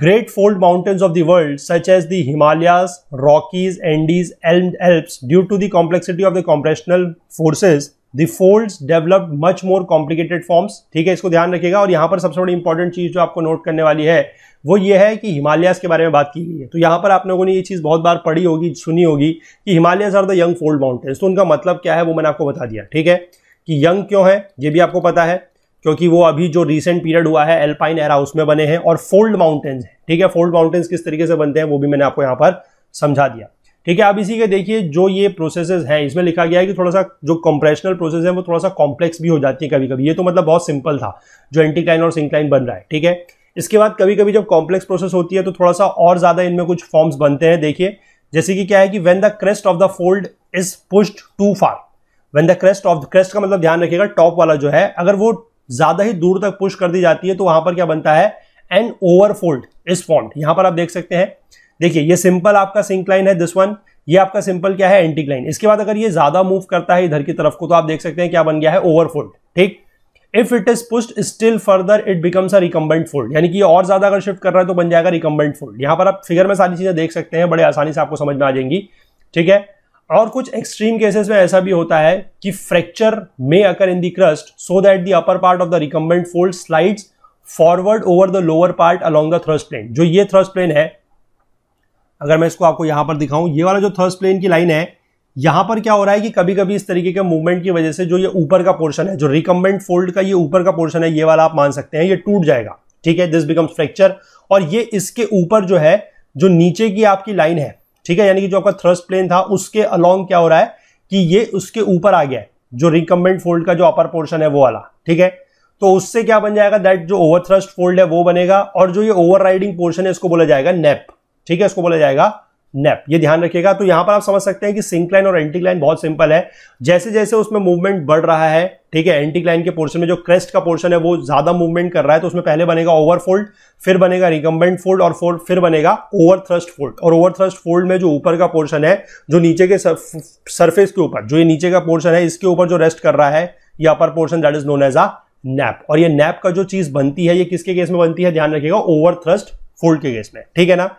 Great fold mountains of the world, such as the Himalayas, Rockies, Andes, and Alps, due to the complexity of the compressional forces, the folds developed much more complicated forms ठीक है इसको ध्यान रखिएगा और यहाँ पर सबसे बड़ी इंपॉर्टेंट चीज़ जो आपको नोट करने वाली है वो ये है कि हिमालयस के बारे में बात की गई है तो यहाँ पर आप लोगों ने ये चीज़ बहुत बार पढ़ी होगी सुनी होगी कि Himalayas are the young fold mountains तो उनका मतलब क्या है वो मैंने आपको बता दिया ठीक है कि यंग क्यों है ये भी आपको पता है क्योंकि वो अभी जो रिसेंट पीरियड हुआ है एल्पाइन एरा उसमें बने हैं और फोल्ड माउंटेन्स ठीक है फोल्ड माउंटेन्स किस तरीके से बनते हैं वो भी मैंने आपको यहाँ पर समझा दिया ठीक है आप इसी के देखिए जो ये प्रोसेसेस हैं इसमें लिखा गया है कि थोड़ा सा जो कंप्रेशनल प्रोसेस है वो थोड़ा सा कॉम्प्लेक्स भी हो जाती है कभी कभी ये तो मतलब बहुत सिंपल था जो एंटीक्लाइन और सिंक्लाइन बन रहा है ठीक है इसके बाद कभी कभी जब कॉम्प्लेक्स प्रोसेस होती है तो थोड़ा सा और ज़्यादा इनमें कुछ फॉर्म्स बनते हैं देखिए जैसे कि क्या है कि when the crest of the fold is pushed too far when the crest of the crest का मतलब ध्यान रखिएगा टॉप वाला जो है अगर वो ज्यादा ही दूर तक पुश कर दी जाती है तो वहां पर क्या बनता है एन ओवरफोल्ड इस फॉन्ट यहां पर आप देख सकते हैं देखिए ये सिंपल आपका सिंक लाइन है दिस वन ये आपका सिंपल क्या है एंटिक इसके बाद अगर ये ज्यादा मूव करता है इधर की तरफ को तो आप देख सकते हैं क्या बन गया है ओवरफोल्ड ठीक if it is pushed still further it becomes a recumbent fold यानी कि और ज्यादा अगर शिफ्ट कर रहा है तो बन जाएगा रिकम्बेंट फोल्ड यहां पर आप फिगर में सारी चीजें देख सकते हैं बड़े आसानी से आपको समझ में आ जाएंगी ठीक है और कुछ एक्सट्रीम केसेस में ऐसा भी होता है कि fracture may occur in the crust so that the upper part of the recumbent fold slides forward over the lower part along the thrust plane जो ये थ्रस्ट प्लेन है अगर मैं इसको आपको यहां पर दिखाऊं ये वाला जो थर्स्ट प्लेन की लाइन है यहां पर क्या हो रहा है कि कभी कभी इस तरीके के मूवमेंट की वजह से जो ये ऊपर का पोर्शन है जो रिकम्बेंट फोल्ड का ये ऊपर का पोर्शन है ये वाला आप मान सकते हैं ये टूट जाएगा ठीक है दिस बिकम्स फ्रैक्चर और ये इसके ऊपर जो है जो नीचे की आपकी लाइन है ठीक है यानी कि जो आपका थ्रस्ट प्लेन था उसके अलॉन्ग क्या हो रहा है कि ये उसके ऊपर आ गया है जो रिकम्बेंट फोल्ड का जो अपर पोर्शन है वो वाला ठीक है तो उससे क्या बन जाएगा दैट जो ओवर थ्रस्ट फोल्ड है वो बनेगा और जो ये ओवर पोर्शन है इसको बोला जाएगा नेप ठीक है इसको बोला जाएगा नेप ये ध्यान रखिएगा तो यहां पर आप समझ सकते हैं कि सिंक लाइन और एंटी लाइन बहुत सिंपल है जैसे जैसे उसमें मूवमेंट बढ़ रहा है ठीक है एंटी लाइन के पोर्शन में जो क्रेस्ट का पोर्शन है वो ज्यादा मूवमेंट कर रहा है तो उसमें पहले बनेगा ओवर फोल्ड फिर बनेगा रिकम्बेंट फोल्ड और फोल्ड फिर बनेगा ओवर थ्रस्ट फोल्ड और ओवर थ्रस्ट फोल्ड में जो ऊपर का पोर्शन है जो नीचे के सरफेस के ऊपर जो ये नीचे का पोर्शन है इसके ऊपर जो रेस्ट कर रहा है ये upper portion that is known as a nappe और ये नैप का जो चीज बनती है ये किसके केस में बनती है ध्यान रखिएगा ओवर थ्रस्ट फोल्ड के केस में ठीक है ना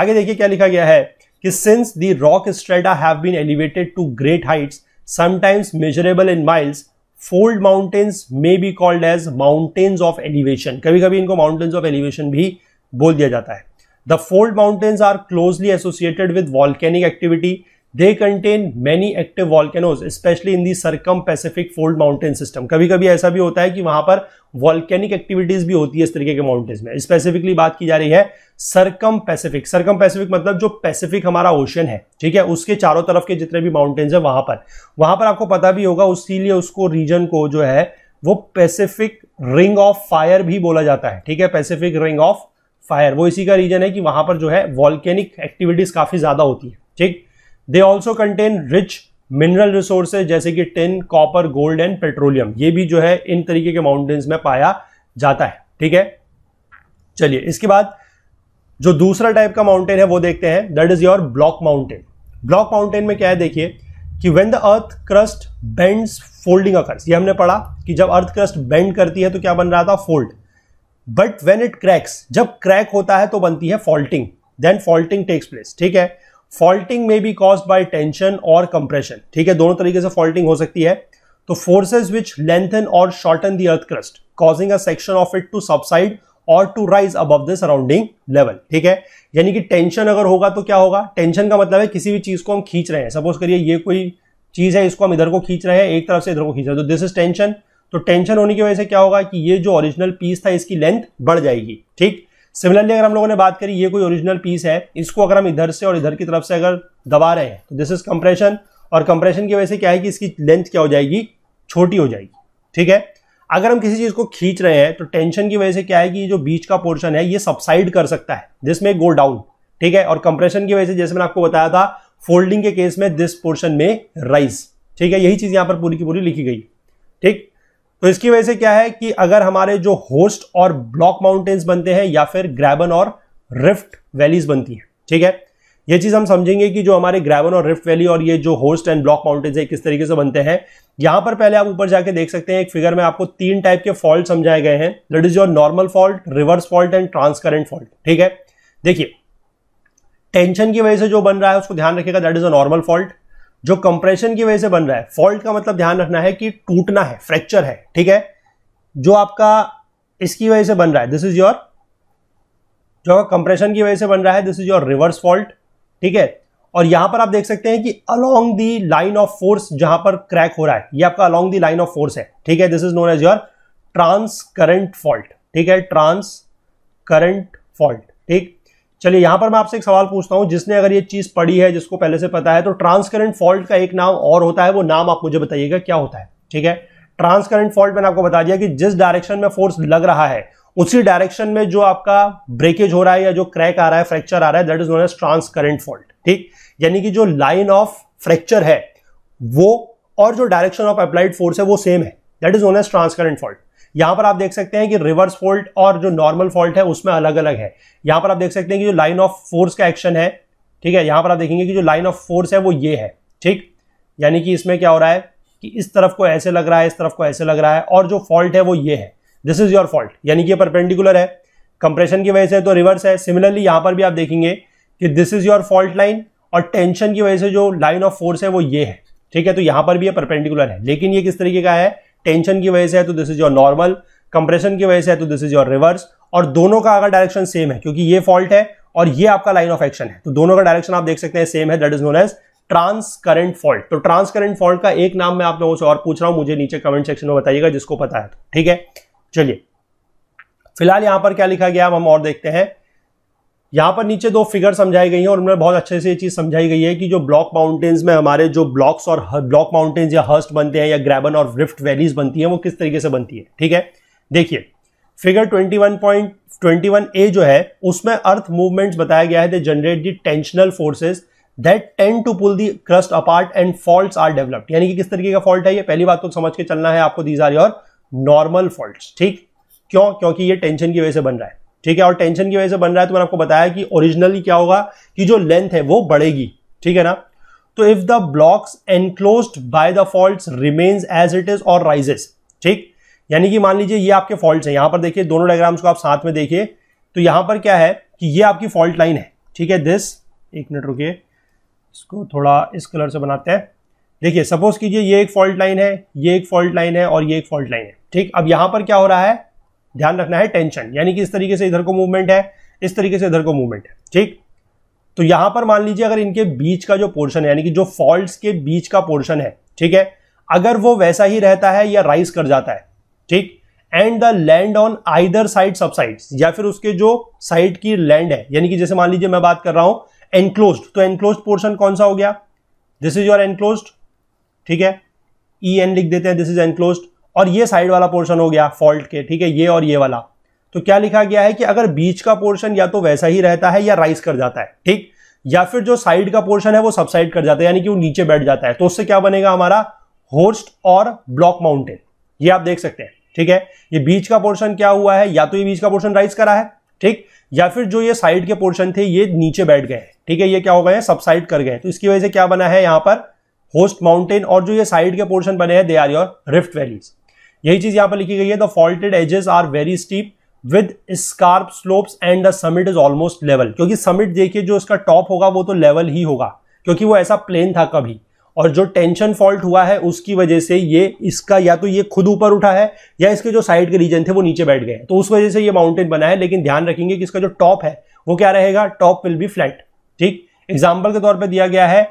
आगे देखिए क्या लिखा गया है कि since the rock strata have been elevated to great heights sometimes measurable in miles fold mountains may be called as mountains of elevation कभी कभी इनको माउंटेन्स ऑफ एलिवेशन भी बोल दिया जाता है the fold mountains are closely associated with volcanic activity they contain many active volcanoes specially in the circum Pacific fold mountain system कभी कभी ऐसा भी होता है कि वहां पर वॉल्केनिक एक्टिविटीज भी होती है इस तरीके के माउंटेन्स में स्पेसिफिकली बात की जा रही है सरकम पैसिफिक सरकम पैसिफिक मतलब जो पैसिफिक हमारा ओशन है ठीक है उसके चारों तरफ के जितने भी माउंटेन्स है वहां पर वहां पर आपको पता भी होगा उसीलिए उसको रीजन को जो है वो पैसिफिक रिंग ऑफ फायर भी बोला जाता है ठीक है पैसिफिक रिंग ऑफ फायर वो इसी का रीजन है कि वहां पर जो है वॉल्केनिक एक्टिविटीज काफी ज्यादा होती है ठीक they also contain rich mineral resources जैसे कि tin copper gold and petroleum ये भी जो है इन तरीके के माउंटेन्स में पाया जाता है ठीक है चलिए इसके बाद जो दूसरा टाइप का माउंटेन है वो देखते हैं that is your block mountain block mountain में क्या है देखिए कि when the earth crust bends folding occurs ये हमने पढ़ा कि जब अर्थ क्रस्ट बेंड करती है तो क्या बन रहा था fold but when it cracks जब क्रैक होता है तो बनती है faulting then faulting takes place ठीक है फॉल्टिंग में बी कॉज बाय टेंशन और कंप्रेशन ठीक है दोनों तरीके से फॉल्टिंग हो सकती है तो फोर्सेज विच लेंथन और shorten the earth crust causing a section of it to subside और to rise above the surrounding level ठीक है यानी कि टेंशन अगर होगा तो क्या होगा टेंशन का मतलब है किसी भी चीज को हम खींच रहे हैं सपोज करिए ये कोई चीज है इसको हम इधर को खींच रहे हैं एक तरफ से इधर को खींच रहे हैं तो दिस इज टेंशन तो टेंशन होने की वजह से क्या होगा कि ये जो ओरिजिनल पीस था इसकी लेंथ बढ़ जाएगी ठीक सिमिलरली अगर हम लोगों ने बात करी ये कोई ओरिजिनल पीस है इसको अगर हम इधर से और इधर की तरफ से अगर दबा रहे हैं तो दिस इज कंप्रेशन और कंप्रेशन की वजह से क्या है कि इसकी लेंथ क्या हो जाएगी छोटी हो जाएगी ठीक है अगर हम किसी चीज़ को खींच रहे हैं तो टेंशन की वजह से क्या है कि जो बीच का पोर्शन है ये सबसाइड कर सकता है दिस में गो डाउन ठीक है और कंप्रेशन की वजह से जैसे मैंने आपको बताया था फोल्डिंग के केस में दिस पोर्शन में राइज ठीक है यही चीज़ यहां पर पूरी की पूरी लिखी गई ठीक तो इसकी वजह से क्या है कि अगर हमारे जो होस्ट और ब्लॉक माउंटेन्स बनते हैं या फिर ग्रैबन और रिफ्ट वैलीज बनती हैं ठीक है ये चीज हम समझेंगे कि जो हमारे ग्रैबन और रिफ्ट वैली और ये जो होस्ट एंड ब्लॉक माउंटेन्स है किस तरीके से बनते हैं यहां पर पहले आप ऊपर जाके देख सकते हैं एक फिगर में आपको तीन टाइप के फॉल्ट समझाए गए हैं that is your normal fault reverse fault and transcurrent fault ठीक है देखिए टेंशन की वजह से जो बन रहा है उसको ध्यान रखिएगा that is a normal fault जो कंप्रेशन की वजह से बन रहा है फॉल्ट का मतलब ध्यान रखना है कि टूटना है फ्रैक्चर है ठीक है जो आपका इसकी वजह से बन रहा है दिस इज योर जो कंप्रेशन की वजह से बन रहा है this is your reverse fault ठीक है और यहां पर आप देख सकते हैं कि along the line of force जहां पर क्रैक हो रहा है ये आपका along the line of force है ठीक है this is known as your transcurrent fault ठीक है ट्रांस करंट फॉल्ट ठीक चलिए यहां पर मैं आपसे एक सवाल पूछता हूं जिसने अगर ये चीज पढ़ी है जिसको पहले से पता है तो ट्रांसकरेंट फॉल्ट का एक नाम और होता है वो नाम आप मुझे बताइएगा क्या होता है ठीक है ट्रांसकरेंट फॉल्ट मैंने आपको बता दिया कि जिस डायरेक्शन में फोर्स लग रहा है उसी डायरेक्शन में जो आपका ब्रेकेज हो रहा है या जो क्रैक आ रहा है फ्रैक्चर आ रहा है that is known as transcurrent fault ठीक यानी कि जो लाइन ऑफ फ्रैक्चर है वो और जो डायरेक्शन ऑफ अप्लाइड फोर्स है वो सेम है that is known as transcurrent fault यहां पर आप देख सकते हैं कि रिवर्स फॉल्ट और जो नॉर्मल फॉल्ट है उसमें अलग अलग है यहां पर आप देख सकते हैं कि जो लाइन ऑफ फोर्स का एक्शन है ठीक है यहां पर आप देखेंगे कि जो लाइन ऑफ फोर्स है वो ये है ठीक यानी कि इसमें क्या हो रहा है कि इस तरफ को ऐसे लग रहा है इस तरफ को ऐसे लग रहा है और जो फॉल्ट है वो ये है दिस इज योर फॉल्ट यानी कि ये परपेंडिकुलर है कंप्रेशन की वजह से तो रिवर्स है सिमिलरली यहां पर भी आप देखेंगे कि this is your fault line और टेंशन की वजह से जो लाइन ऑफ फोर्स है वो ये है ठीक है तो यहां पर भी ये परपेंडिकुलर है लेकिन ये किस तरीके का है टेंशन की वजह से है तो this is your normal compression की वजह से है तो दिस इज योर रिवर्स और दोनों का अगर डायरेक्शन सेम है क्योंकि ये फॉल्ट है और ये आपका लाइन ऑफ एक्शन है तो दोनों का डायरेक्शन आप देख सकते हैं सेम है that is known as trans fault तो ट्रांस फॉल्ट का एक नाम मैं आप लोगों से और पूछ रहा हूं मुझे नीचे कमेंट सेक्शन में बताइएगा जिसको पता है तो, ठीक है चलिए फिलहाल यहां पर क्या लिखा गया अब हम और देखते हैं यहाँ पर नीचे दो फिगर समझाई गई हैं और उनमें बहुत अच्छे से ये चीज़ समझाई गई है कि जो ब्लॉक माउंटेन्स में हमारे जो ब्लॉक्स और ब्लॉक माउंटेन्स या हर्स्ट बनते हैं या ग्रेबन और रिफ्ट वैलीज बनती हैं वो किस तरीके से बनती है ठीक है देखिए फिगर 21.21 ए जो है उसमें अर्थ मूवमेंट्स बताया गया है they generate the tensional forces that tend to pull the crust apart and fault are developed यानी कि किस तरीके का फॉल्ट है ये पहली बात तो समझ के चलना है आपको these are your normal fault ठीक क्यों क्योंकि ये टेंशन की वजह से बन रहा है ठीक है और टेंशन की वजह से बन रहा है तो मैंने आपको बताया कि ओरिजिनली क्या होगा कि जो लेंथ है वो बढ़ेगी ठीक है ना तो if the blocks enclose by the fault remains as it is और राइजेस ठीक यानी कि मान लीजिए ये आपके फॉल्ट है यहां पर देखिए दोनों डायग्राम्स को आप साथ में देखिए तो यहां पर क्या है कि ये आपकी फॉल्ट लाइन है ठीक है दिस एक मिनट रुकिए इसको थोड़ा इस कलर से बनाते हैं देखिए सपोज कीजिए ये एक फॉल्ट लाइन है ये एक फॉल्ट लाइन है और ये एक फॉल्ट लाइन है ठीक अब यहां पर क्या हो रहा है ध्यान रखना है टेंशन यानी कि इस तरीके से इधर को मूवमेंट है इस तरीके से इधर को मूवमेंट है ठीक तो यहां पर मान लीजिए अगर इनके बीच का जो पोर्शन है यानी कि जो फॉल्ट के बीच का पोर्शन है ठीक है अगर वो वैसा ही रहता है या राइज कर जाता है ठीक and the land on either side side या फिर उसके जो साइड की लैंड है यानी कि जैसे मान लीजिए मैं बात कर रहा हूं एनक्लोज तो एनक्लोज पोर्शन कौन सा हो गया दिस इज योर एनक्लोज ठीक है ई e एन लिख देते हैं दिस इज एनक्लोज और ये साइड वाला पोर्शन हो गया फॉल्ट के ठीक है ये और ये वाला तो क्या लिखा गया है कि अगर बीच का पोर्शन या तो वैसा ही रहता है या राइस कर जाता है ठीक या फिर जो साइड का पोर्शन है वो सबसाइड कर जाता है यानी कि वो नीचे बैठ जाता है तो उससे क्या बनेगा हमारा होस्ट और ब्लॉक माउंटेन ये आप देख सकते हैं ठीक है ये बीच का पोर्शन क्या हुआ है या तो ये बीच का पोर्शन राइस करा है ठीक या फिर जो ये साइड के पोर्शन थे ये नीचे बैठ गए ठीक है ये क्या हो गए सबसाइड कर गए तो इसकी वजह से क्या बना है यहां पर होस्ट माउंटेन और जो ये साइड के पोर्शन बने हैं they are your rift valleys यही चीज यहां पर लिखी गई है the faulted edges are very steep with scarp slopes and the summit is almost level क्योंकि समिट देखिए जो इसका टॉप होगा वो तो लेवल ही होगा क्योंकि वो ऐसा प्लेन था कभी और जो टेंशन फॉल्ट हुआ है उसकी वजह से ये इसका या तो ये खुद ऊपर उठा है या इसके जो साइड के रीजन थे वो नीचे बैठ गए तो उस वजह से ये माउंटेन बना है लेकिन ध्यान रखेंगे कि इसका जो टॉप है वो क्या रहेगा टॉप विल बी फ्लैट ठीक एग्जाम्पल के तौर पर दिया गया है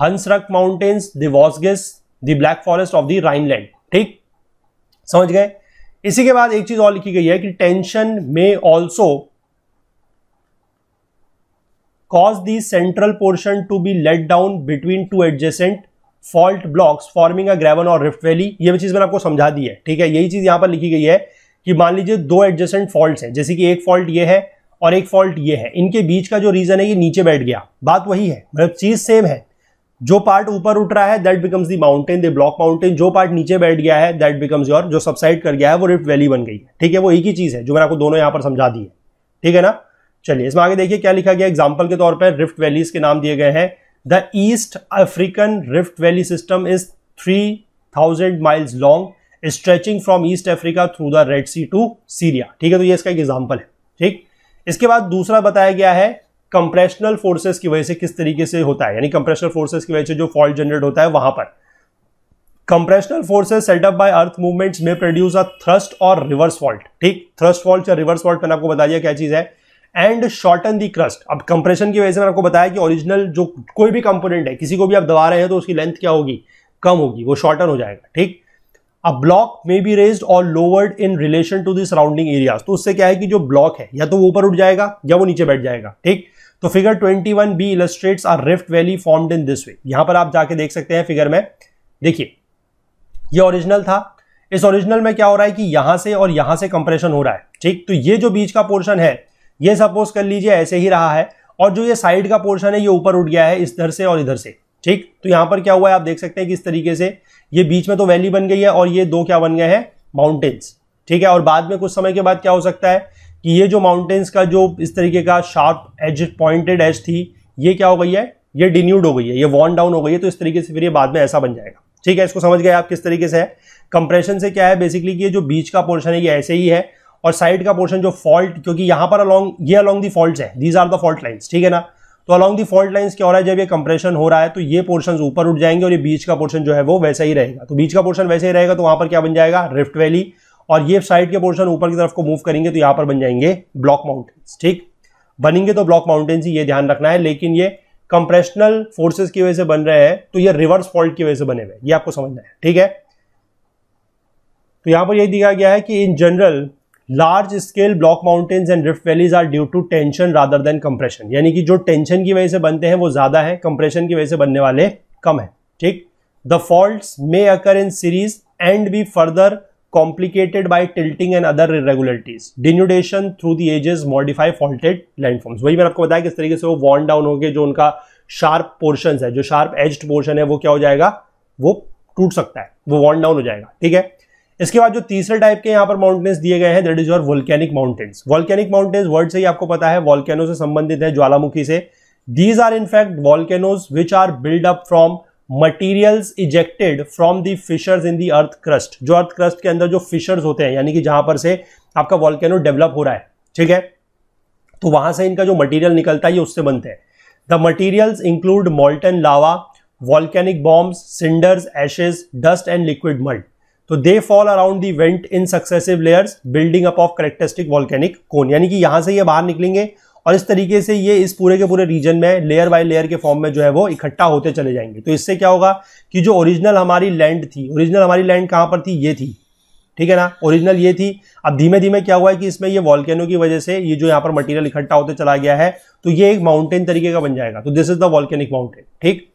हंसरक माउंटेन्स द वॉसगेस the Black Forest of the Rhineland ठीक समझ गए इसी के बाद एक चीज और लिखी गई है कि टेंशन में also cause the central portion to be let down between two adjacent fault blocks forming a graben और रिफ्ट वैली ये भी चीज मैंने आपको समझा दी है ठीक है यही चीज यहां पर लिखी गई है कि मान लीजिए दो एडजेसेंट फॉल्ट है जैसे कि एक फॉल्ट ये है और एक फॉल्ट ये है इनके बीच का जो रीजन है ये नीचे बैठ गया बात वही है मतलब चीज सेम है जो पार्ट ऊपर उठ रहा है that becomes the mountain the block mountain जो पार्ट नीचे बैठ गया है दैट बिकम्स योर जो सबसाइड कर गया है वो रिफ्ट वैली बन गई है ठीक है वो एक ही चीज़ है जो मैंने आपको दोनों यहां पर समझा दी है ठीक है ना चलिए इसमें आगे देखिए क्या लिखा गया एग्जाम्पल के तौर पर रिफ्ट वैलीज के नाम दिए गए हैं the East African rift valley system is three thousand miles long stretching from East Africa through the Red Sea to Syria ठीक है तो ये इसका एक एग्जाम्पल है ठीक इसके बाद दूसरा बताया गया है कंप्रेशनल फोर्सेस की वजह से किस तरीके से होता है यानी कंप्रेशनल फोर्सेस की वजह से जो फॉल्ट जनरेट होता है वहां पर compressional forces set up by earth movements may produce a thrust और रिवर्स फॉल्ट ठीक थ्रस्ट फॉल्ट या रिवर्स फॉल्ट मैंने आपको बता दिया क्या चीज है एंड शॉर्टन दी क्रस्ट अब कंप्रेशन की वजह से मैंने आपको बताया कि ओरिजिनल जो कोई भी कंपोनेंट है किसी को भी आप दबा रहे हैं तो उसकी लेंथ क्या होगी कम होगी वो शॉर्टन हो जाएगा ठीक a block may be raised और lowered in relation to the surrounding areas तो उससे क्या है कि जो ब्लॉक है या तो वो ऊपर उठ जाएगा या वो नीचे बैठ जाएगा ठीक तो figure 21 B illustrates a rift valley formed in this way यहां पर आप जाके देख सकते हैं फिगर में देखिए ये ओरिजिनल था इस ओरिजिनल में क्या हो रहा है कि यहां से और यहां से कंप्रेशन हो रहा है ठीक तो ये जो बीच का पोर्शन है ये सपोज कर लीजिए ऐसे ही रहा है और जो ये साइड का पोर्शन है ये ऊपर उठ गया है इधर से और इधर से ठीक तो यहां पर क्या हुआ है आप देख सकते हैं किस तरीके से ये बीच में तो वैली बन गई है और ये दो क्या बन गए हैं माउंटेन्स ठीक है और बाद में कुछ समय के बाद क्या हो सकता है कि ये जो माउंटेन्स का जो इस तरीके का शार्प एज पॉइंटेड एज थी ये क्या हो गई है ये डिन्यूड हो गई है ये वॉन डाउन हो गई है तो इस तरीके से फिर ये बाद में ऐसा बन जाएगा ठीक है इसको समझ गए आप किस तरीके से है कंप्रेशन से क्या है बेसिकली कि ये जो बीच का पोर्शन है ये ऐसे ही है और साइड का पोर्शन जो फॉल्ट क्योंकि यहाँ पर अलॉन्ग ये अलॉन्ग दी फॉल्ट है these are the fault lines ठीक है ना तो अलॉन्ग दी फॉल्ट लाइन्स क्या हो रहा है जब ये कंप्रेशन हो रहा है तो ये पोर्शन ऊपर उठ जाएंगे और ये बीच का पोर्शन जो है वो वैसा ही रहेगा तो बीच का पोर्शन वैसे ही रहेगा तो वहां पर क्या बन जाएगा रिफ्ट वैली और ये साइड के पोर्शन ऊपर की तरफ को मूव करेंगे तो यहां पर बन जाएंगे ब्लॉक माउंटेन्स ठीक बनेंगे तो ब्लॉक माउंटेन्स ही ये ध्यान रखना है लेकिन ये कंप्रेशनल फोर्सेस की वजह से बन रहे हैं तो ये रिवर्स फॉल्ट की वजह से बने हुए ये आपको समझना है ठीक है तो यहां पर यही दिखाया गया है कि in general large scale block mountains and rift valleys are due to tension rather than compression यानी कि जो टेंशन की वजह से बनते हैं वो ज्यादा है कंप्रेशन की वजह से बनने वाले कम है ठीक the fault may occur in series and be further complicated by tilting and other irregularities. Denudation through the ages modify faulted landforms. वही मैंने आपको बताया किस तरीके से वो वॉन डाउन हो गए जो उनका शार्प पोर्शन है जो शार्प एज पोर्शन है वो क्या हो जाएगा वो टूट सकता है वो वॉन डाउन हो जाएगा ठीक है इसके बाद जो तीसरे टाइप के यहाँ पर माउंटेन्स दिए गए हैं that is your volcanic mountains volcanic mountains word से ही आपको पता है वॉल्केनो से संबंधित है ज्वालामुखी से these are in fact volcanoes which are built up from materials ejected from the fissures in the earth crust जो अर्थ क्रस्ट के अंदर जो फिशर्स होते हैं यानी कि जहां पर से आपका वॉल्केनो डेवलप हो रहा है ठीक है तो वहां से इनका जो मटेरियल निकलता है ये उससे बनते हैं the materials include molten lava volcanic bombs cinders ashes dust and liquid mud तो they fall around the vent in successive layers building up of characteristic volcanic cone यानी कि यहां से ये बाहर निकलेंगे और इस तरीके से ये इस पूरे के पूरे रीजन में लेयर बाय लेयर के फॉर्म में जो है वो इकट्ठा होते चले जाएंगे तो इससे क्या होगा कि जो ओरिजिनल हमारी लैंड थी ओरिजिनल हमारी लैंड कहाँ पर थी ये थी ठीक है ना ओरिजिनल ये थी अब धीमे धीमे क्या हुआ है कि इसमें ये वॉल्केनो की वजह से ये जो यहाँ पर मटेरियल इकट्ठा होते चला गया है तो ये एक माउंटेन तरीके का बन जाएगा तो this is the volcanic mountain ठीक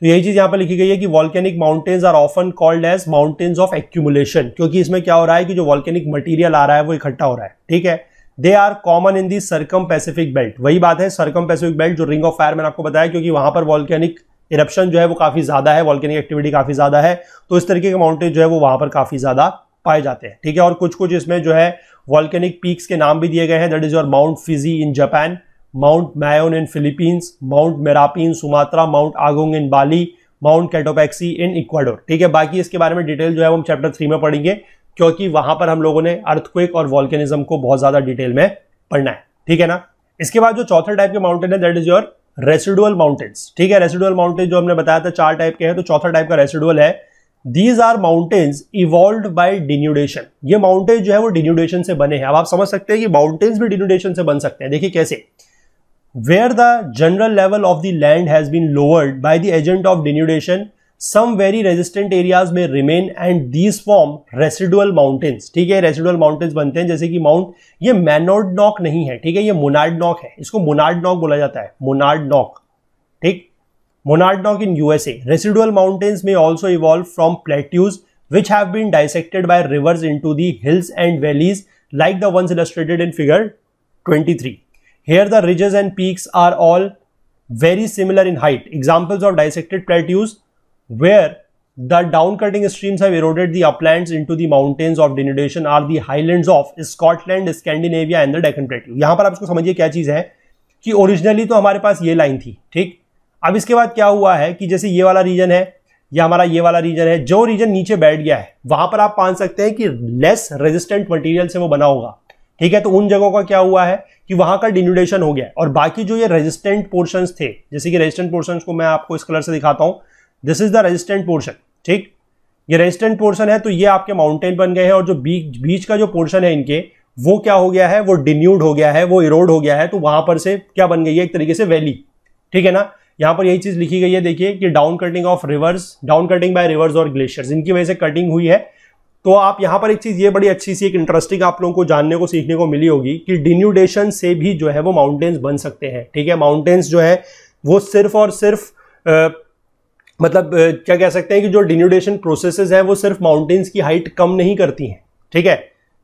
तो यही चीज यहाँ पर लिखी गई है कि volcanic mountains are often called as mountains of accumulation क्योंकि इसमें क्या हो रहा है कि जो वॉल्केनिक मटेरियल आ रहा है वो इकट्ठा हो रहा है ठीक है they are common in the circum Pacific belt वही बात है सरकम पैसिफिक बेल्ट जो रिंग ऑफ फायर मैंने आपको बताया क्योंकि वहां पर वॉल्केनिक इरप्शन जो है वो काफी ज्यादा है वॉल्केनिक एक्टिविटी काफी ज्यादा है तो इस तरीके के माउंटेन जो है वो वहां पर काफी ज्यादा पाए जाते हैं ठीक है और कुछ कुछ इसमें जो है वॉल्केनिक पीक्स के नाम भी दिए गए हैं that is your Mount Fuji in Japan Mount Mayon in Philippines Mount Merapi in Sumatra Mount Agung in Bali Mount Cotopaxi in Ecuador ठीक है बाकी इसके बारे में डिटेल जो है हम चैप्टर थ्री में पढ़ेंगे क्योंकि वहां पर हम लोगों ने अर्थक्वेक और वॉल्केनिज्म को बहुत ज्यादा डिटेल में पढ़ना है ठीक है ना इसके बाद जो चौथे टाइप के माउंटेन है that is your residual mountains ठीक है रेसिडुअल माउंटेन जो हमने बताया था चार टाइप के हैं तो चौथा टाइप का रेसिडुअल है these are mountains evolve by denudation ये माउंटेन जो है वो डिन्यूडेशन से बने हैं अब आप समझ सकते हैं कि माउंटेन्स भी डिन्यूडेशन से बन सकते हैं देखिए कैसे where the general level of the land has been lowered by the agent of denudation some very resistant areas may remain and these form residual mountains ठीक है रेसिडुअल माउंटेन्स बनते हैं जैसे कि माउंट ये मैनोड नॉक नहीं है ठीक है ये मुनार्ड नॉक है इसको मुनार्ड नॉक बोला जाता है मुनार्ड नॉक ठीक Monadnock in USA residual mountains may also evolve from plateaus which have been dissected by rivers into hills and valleys like the ones illustrated in figure twenty three here the ridges and peaks are all very similar in height examples of dissected plateaus where the downcutting streams have eroded the uplands into the mountains of denudation or the highlands of Scotland, Scandinavia and the Deccan Plateau. यहां पर आप इसको समझिए क्या चीज़ है कि originally तो हमारे पास ये लाइन थी ठीक अब इसके बाद क्या हुआ है कि जैसे ये वाला रीजन है या हमारा ये वाला रीजन है जो रीजन नीचे बैठ गया है वहां पर आप मान सकते हैं कि लेस रेजिस्टेंट मटेरियल से वो बना होगा ठीक है तो उन जगहों का क्या हुआ है कि वहां का डिन्यूडेशन हो गया और बाकी जो ये रेजिस्टेंट पोर्शंस थे जैसे कि रेजिस्टेंट पोर्शंस को मैं आपको इस कलर से दिखाता हूं this is the resistant portion ठीक ये रेजिस्टेंट पोर्शन है तो ये आपके माउंटेन बन गए हैं और जो बीच बीच का जो पोर्शन है इनके वो क्या हो गया है वो डिन्यूड हो गया है वो इरोड हो गया है तो वहां पर से क्या बन गई है एक तरीके से वैली ठीक है ना यहाँ पर यही चीज लिखी गई है देखिए कि down cutting of rivers down cutting by rivers और ग्लेशियर्स इनकी वजह से कटिंग हुई है तो आप यहाँ पर एक चीज ये बड़ी अच्छी सी एक इंटरेस्टिंग आप लोगों को जानने को सीखने को मिली होगी कि डिन्यूडेशन से भी जो है वो माउंटेन्स बन सकते हैं ठीक है माउंटेन्स जो है वो सिर्फ और सिर्फ मतलब क्या कह सकते हैं कि जो डिन्यूडेशन प्रोसेसेस हैं वो सिर्फ माउंटेन्स की हाइट कम नहीं करती हैं ठीक है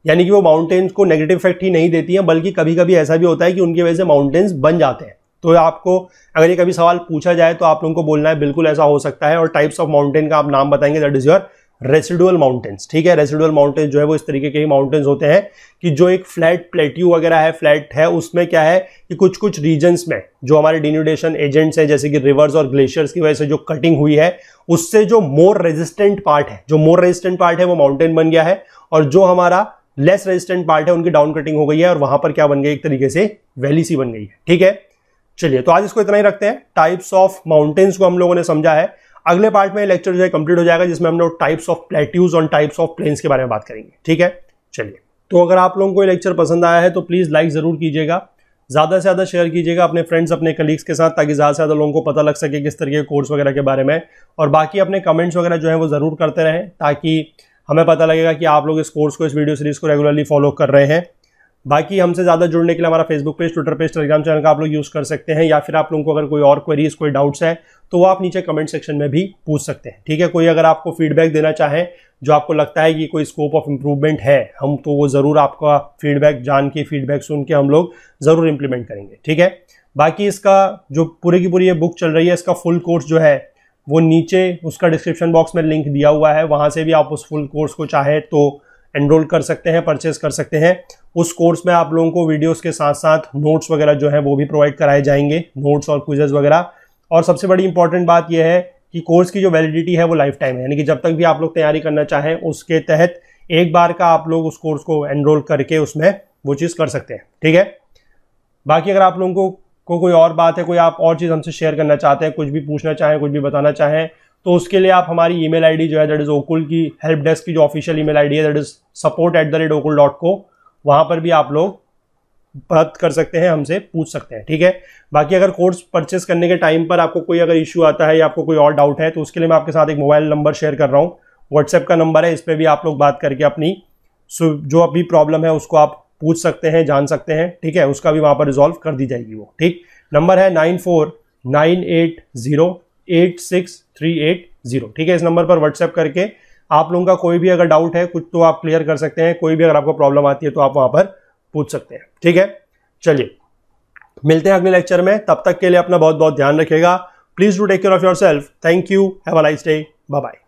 यानी कि वो माउंटेन्स को नेगेटिव इफेक्ट ही नहीं देती हैं बल्कि कभी कभी ऐसा भी होता है कि उनकी वजह से माउंटेन्स बन जाते हैं तो आपको अगर ये कभी सवाल पूछा जाए तो आप लोगों को बोलना है बिल्कुल ऐसा हो सकता है और टाइप्स ऑफ माउंटेन का आप नाम बताएंगे that is your residual mountains ठीक है रेसिडुअल माउंटेन्स जो है वो इस तरीके के ही माउंटेन्स होते हैं कि जो एक फ्लैट प्लेट्यू वगैरह है फ्लैट है उसमें क्या है कि कुछ कुछ रीजन्स में जो हमारे डिन्यूडेशन एजेंट्स हैं जैसे कि रिवर्स और ग्लेशियर्स की वजह से जो कटिंग हुई है उससे जो मोर रेजिस्टेंट पार्ट है जो मोर रेजिस्टेंट पार्ट है वो माउंटेन बन गया है और जो हमारा लेस रेजिस्टेंट पार्ट है उनकी डाउन कटिंग हो गई है और वहां पर क्या बन गई एक तरीके से वैली सी बन गई है ठीक है चलिए तो आज इसको इतना ही रखते हैं टाइप्स ऑफ माउंटेन्स को हम लोगों ने समझा है अगले पार्ट में लेक्चर जो है कंप्लीट हो जाएगा जिसमें हम लोग टाइप्स ऑफ प्लेट्यूज और टाइप्स ऑफ प्लेन्स के बारे में बात करेंगे ठीक है चलिए तो अगर आप लोगों को ये लेक्चर पसंद आया है तो प्लीज़ लाइक ज़रूर कीजिएगा ज़्यादा से ज़्यादा शेयर कीजिएगा अपने फ्रेंड्स अपने कलीग्स के साथ ताकि ज़्यादा से ज़्यादा लोगों को पता लग सके किस तरीके के कोर्स वगैरह के बारे में और बाकी अपने कमेंट्स वगैरह जो है वो ज़रूर करते रहें ताकि हमें पता लगेगा कि आप लोग इस कोर्स को इस वीडियो सीरीज़ को रेगुलरली फॉलो कर रहे हैं बाकी हमसे ज़्यादा जुड़ने के लिए हमारा Facebook page Twitter page Telegram channel का आप लोग यूज़ कर सकते हैं या फिर आप लोगों को अगर कोई और क्वेरीज कोई डाउट्स है तो वो आप नीचे कमेंट सेक्शन में भी पूछ सकते हैं ठीक है कोई अगर आपको फीडबैक देना चाहें जो आपको लगता है कि कोई स्कोप ऑफ इम्प्रूवमेंट है हम तो वो ज़रूर आपका फीडबैक जान के फीडबैक सुन के हम लोग ज़रूर इम्प्लीमेंट करेंगे ठीक है बाकी इसका जो पूरी की पूरी ये बुक चल रही है इसका फुल कोर्स जो है वो नीचे उसका डिस्क्रिप्शन बॉक्स में लिंक दिया हुआ है वहाँ से भी आप उस फुल कोर्स को चाहे तो एनरोल कर सकते हैं परचेस कर सकते हैं उस कोर्स में आप लोगों को वीडियोस के साथ साथ नोट्स वगैरह जो है वो भी प्रोवाइड कराए जाएंगे नोट्स और क्विजेज वगैरह और सबसे बड़ी इंपॉर्टेंट बात यह है कि कोर्स की जो वैलिडिटी है वो लाइफ टाइम है यानी कि जब तक भी आप लोग तैयारी करना चाहें उसके तहत एक बार का आप लोग उस कोर्स को एनरोल करके उसमें वो चीज़ कर सकते हैं ठीक है बाकी अगर आप लोगों को को कोई और बात है कोई आप और चीज़ हमसे शेयर करना चाहते हैं कुछ भी पूछना चाहें कुछ भी बताना चाहें तो उसके लिए आप हमारी ईमेल आईडी जो है दैट इज ओकुल की हेल्प डेस्क की जो ऑफिशियल ईमेल आईडी है that is support at the rate Okul dot co वहाँ पर भी आप लोग बात कर सकते हैं हमसे पूछ सकते हैं ठीक है बाकी अगर कोर्स परचेस करने के टाइम पर आपको कोई अगर इशू आता है या आपको कोई और डाउट है तो उसके लिए मैं आपके साथ एक मोबाइल नंबर शेयर कर रहा हूँ व्हाट्सएप का नंबर है इस पर भी आप लोग बात करके अपनी जो अभी प्रॉब्लम है उसको आप पूछ सकते हैं जान सकते हैं ठीक है उसका भी वहाँ पर रिजॉल्व कर दी जाएगी वो ठीक नंबर है nine four nine eight zero eight six three eight zero ठीक है इस नंबर पर व्हाट्सएप करके आप लोगों का कोई भी अगर डाउट है कुछ तो आप क्लियर कर सकते हैं कोई भी अगर आपको प्रॉब्लम आती है तो आप वहां पर पूछ सकते हैं ठीक है चलिए मिलते हैं अगले लेक्चर में तब तक के लिए अपना बहुत बहुत ध्यान रखेगा please do take care of yourself thank you have a nice day bye bye